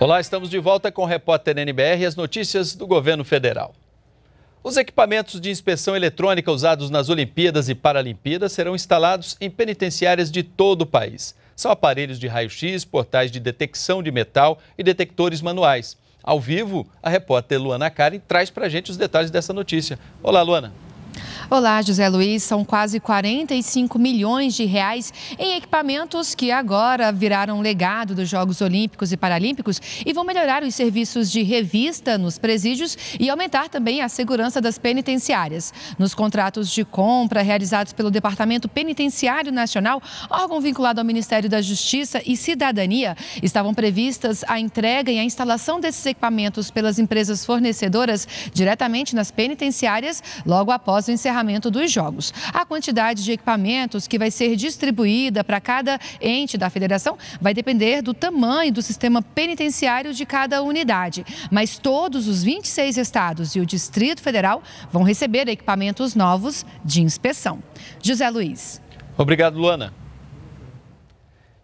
Olá, estamos de volta com o repórter NBR e as notícias do governo federal. Os equipamentos de inspeção eletrônica usados nas Olimpíadas e Paralimpíadas serão instalados em penitenciárias de todo o país. São aparelhos de raio-x, portais de detecção de metal e detectores manuais ao vivo, a repórter Luana Cari traz para a gente os detalhes dessa notícia. Olá, Luana. Olá, José Luiz. São quase 45 milhões de reais em equipamentos que agora viraram legado dos Jogos Olímpicos e Paralímpicos e vão melhorar os serviços de revista nos presídios e aumentar também a segurança das penitenciárias. Nos contratos de compra realizados pelo Departamento Penitenciário Nacional, órgão vinculado ao Ministério da Justiça e Cidadania, estavam previstas a entrega e a instalação desses equipamentos pelas empresas fornecedoras diretamente nas penitenciárias logo após o encerramento dos Jogos. A quantidade de equipamentos que vai ser distribuída para cada ente da federação vai depender do tamanho do sistema penitenciário de cada unidade. Mas todos os 26 estados e o Distrito Federal vão receber equipamentos novos de inspeção. José Luiz. Obrigado, Luana.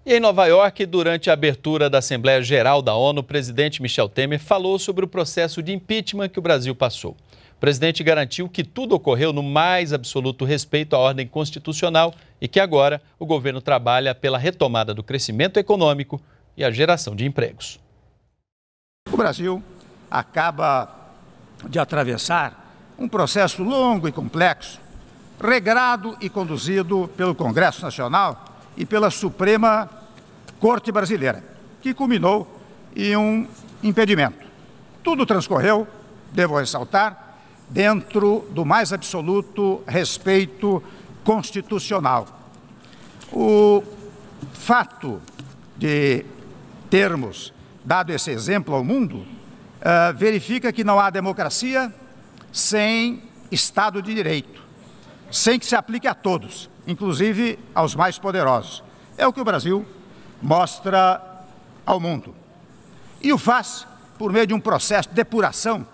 E em Nova York, durante a abertura da Assembleia Geral da ONU, o presidente Michel Temer falou sobre o processo de impeachment que o Brasil passou presidente garantiu que tudo ocorreu no mais absoluto respeito à ordem constitucional e que agora o governo trabalha pela retomada do crescimento econômico e a geração de empregos. O Brasil acaba de atravessar um processo longo e complexo, regrado e conduzido pelo Congresso Nacional e pela Suprema Corte Brasileira, que culminou em um impedimento. Tudo transcorreu, devo ressaltar, dentro do mais absoluto respeito constitucional. O fato de termos dado esse exemplo ao mundo uh, verifica que não há democracia sem Estado de Direito, sem que se aplique a todos, inclusive aos mais poderosos. É o que o Brasil mostra ao mundo. E o faz por meio de um processo de depuração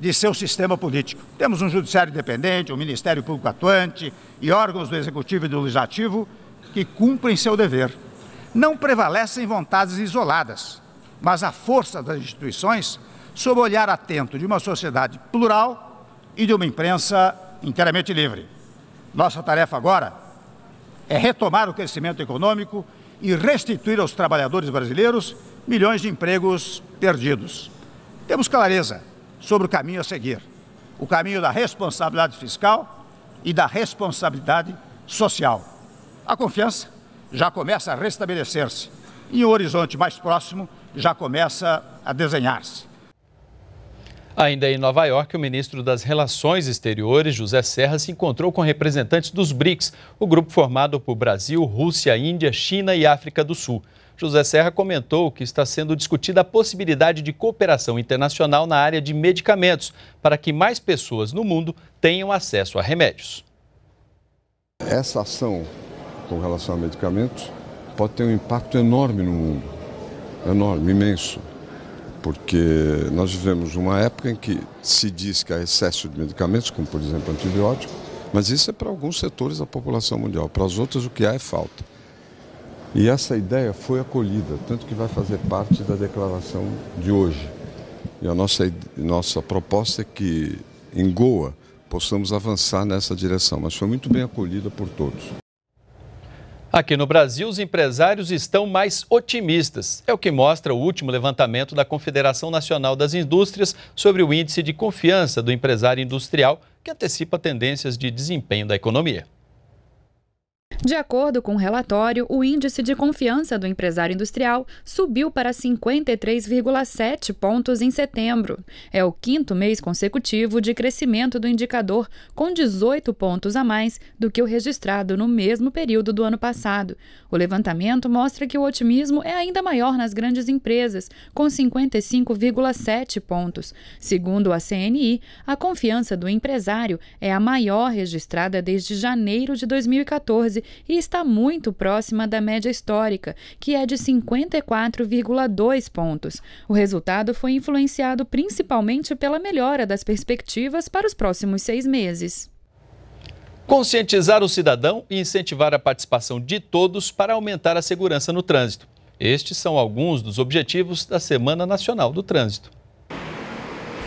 de seu sistema político. Temos um judiciário independente, um Ministério Público atuante e órgãos do Executivo e do Legislativo que cumprem seu dever. Não prevalecem vontades isoladas, mas a força das instituições sob o olhar atento de uma sociedade plural e de uma imprensa inteiramente livre. Nossa tarefa agora é retomar o crescimento econômico e restituir aos trabalhadores brasileiros milhões de empregos perdidos. Temos clareza sobre o caminho a seguir: o caminho da responsabilidade fiscal e da responsabilidade social. A confiança já começa a restabelecer-se e o horizonte mais próximo já começa a desenhar-se. Ainda em Nova York, o ministro das Relações Exteriores, José Serra, se encontrou com representantes dos BRICS, o grupo formado por Brasil, Rússia, Índia, China e África do Sul. José Serra comentou que está sendo discutida a possibilidade de cooperação internacional na área de medicamentos, para que mais pessoas no mundo tenham acesso a remédios. Essa ação com relação a medicamentos pode ter um impacto enorme no mundo enorme, imenso porque nós vivemos uma época em que se diz que há excesso de medicamentos, como por exemplo antibiótico, mas isso é para alguns setores da população mundial, para as outras o que há é falta. E essa ideia foi acolhida, tanto que vai fazer parte da declaração de hoje. E a nossa, nossa proposta é que em Goa possamos avançar nessa direção, mas foi muito bem acolhida por todos. Aqui no Brasil, os empresários estão mais otimistas. É o que mostra o último levantamento da Confederação Nacional das Indústrias sobre o índice de confiança do empresário industrial, que antecipa tendências de desempenho da economia. De acordo com o relatório, o índice de confiança do empresário industrial subiu para 53,7 pontos em setembro. É o quinto mês consecutivo de crescimento do indicador, com 18 pontos a mais do que o registrado no mesmo período do ano passado. O levantamento mostra que o otimismo é ainda maior nas grandes empresas, com 55,7 pontos. Segundo a CNI, a confiança do empresário é a maior registrada desde janeiro de 2014 e está muito próxima da média histórica, que é de 54,2 pontos. O resultado foi influenciado principalmente pela melhora das perspectivas para os próximos seis meses. Conscientizar o cidadão e incentivar a participação de todos para aumentar a segurança no trânsito. Estes são alguns dos objetivos da Semana Nacional do Trânsito.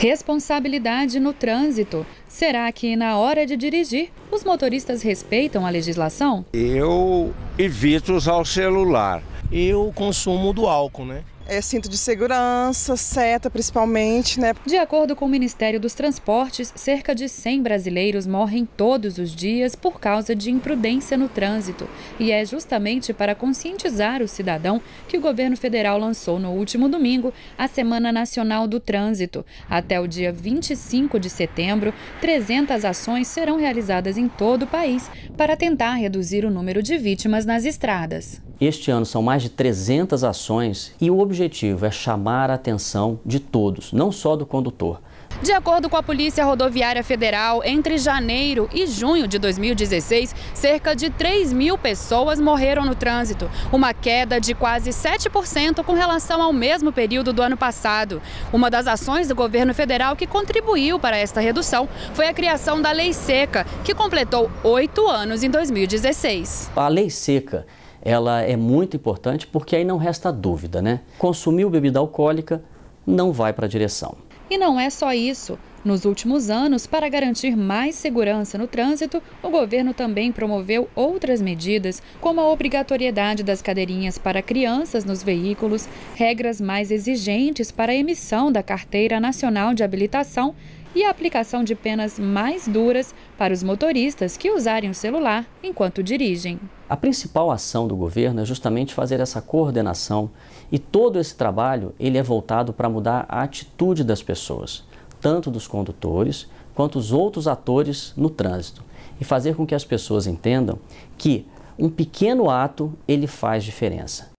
Responsabilidade no trânsito. Será que na hora de dirigir, os motoristas respeitam a legislação? Eu evito usar o celular. E o consumo do álcool, né? é, cinto de segurança, seta principalmente, né? De acordo com o Ministério dos Transportes, cerca de 100 brasileiros morrem todos os dias por causa de imprudência no trânsito. E é justamente para conscientizar o cidadão que o governo federal lançou no último domingo a Semana Nacional do Trânsito. Até o dia 25 de setembro, 300 ações serão realizadas em todo o país para tentar reduzir o número de vítimas nas estradas. Este ano são mais de 300 ações e o objetivo é chamar a atenção de todos, não só do condutor. De acordo com a Polícia Rodoviária Federal, entre janeiro e junho de 2016, cerca de 3 mil pessoas morreram no trânsito, uma queda de quase 7% com relação ao mesmo período do ano passado. Uma das ações do governo federal que contribuiu para esta redução foi a criação da Lei Seca, que completou oito anos em 2016. A Lei Seca ela é muito importante porque aí não resta dúvida, né? Consumiu bebida alcoólica, não vai para a direção. E não é só isso. Nos últimos anos, para garantir mais segurança no trânsito, o governo também promoveu outras medidas, como a obrigatoriedade das cadeirinhas para crianças nos veículos, regras mais exigentes para a emissão da Carteira Nacional de Habilitação e a aplicação de penas mais duras para os motoristas que usarem o celular enquanto dirigem. A principal ação do governo é justamente fazer essa coordenação e todo esse trabalho ele é voltado para mudar a atitude das pessoas, tanto dos condutores quanto os outros atores no trânsito e fazer com que as pessoas entendam que um pequeno ato ele faz diferença.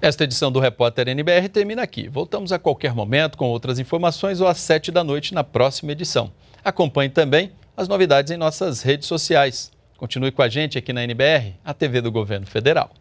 Esta edição do Repórter NBR termina aqui. Voltamos a qualquer momento com outras informações ou às sete da noite na próxima edição. Acompanhe também as novidades em nossas redes sociais. Continue com a gente aqui na NBR, a TV do Governo Federal.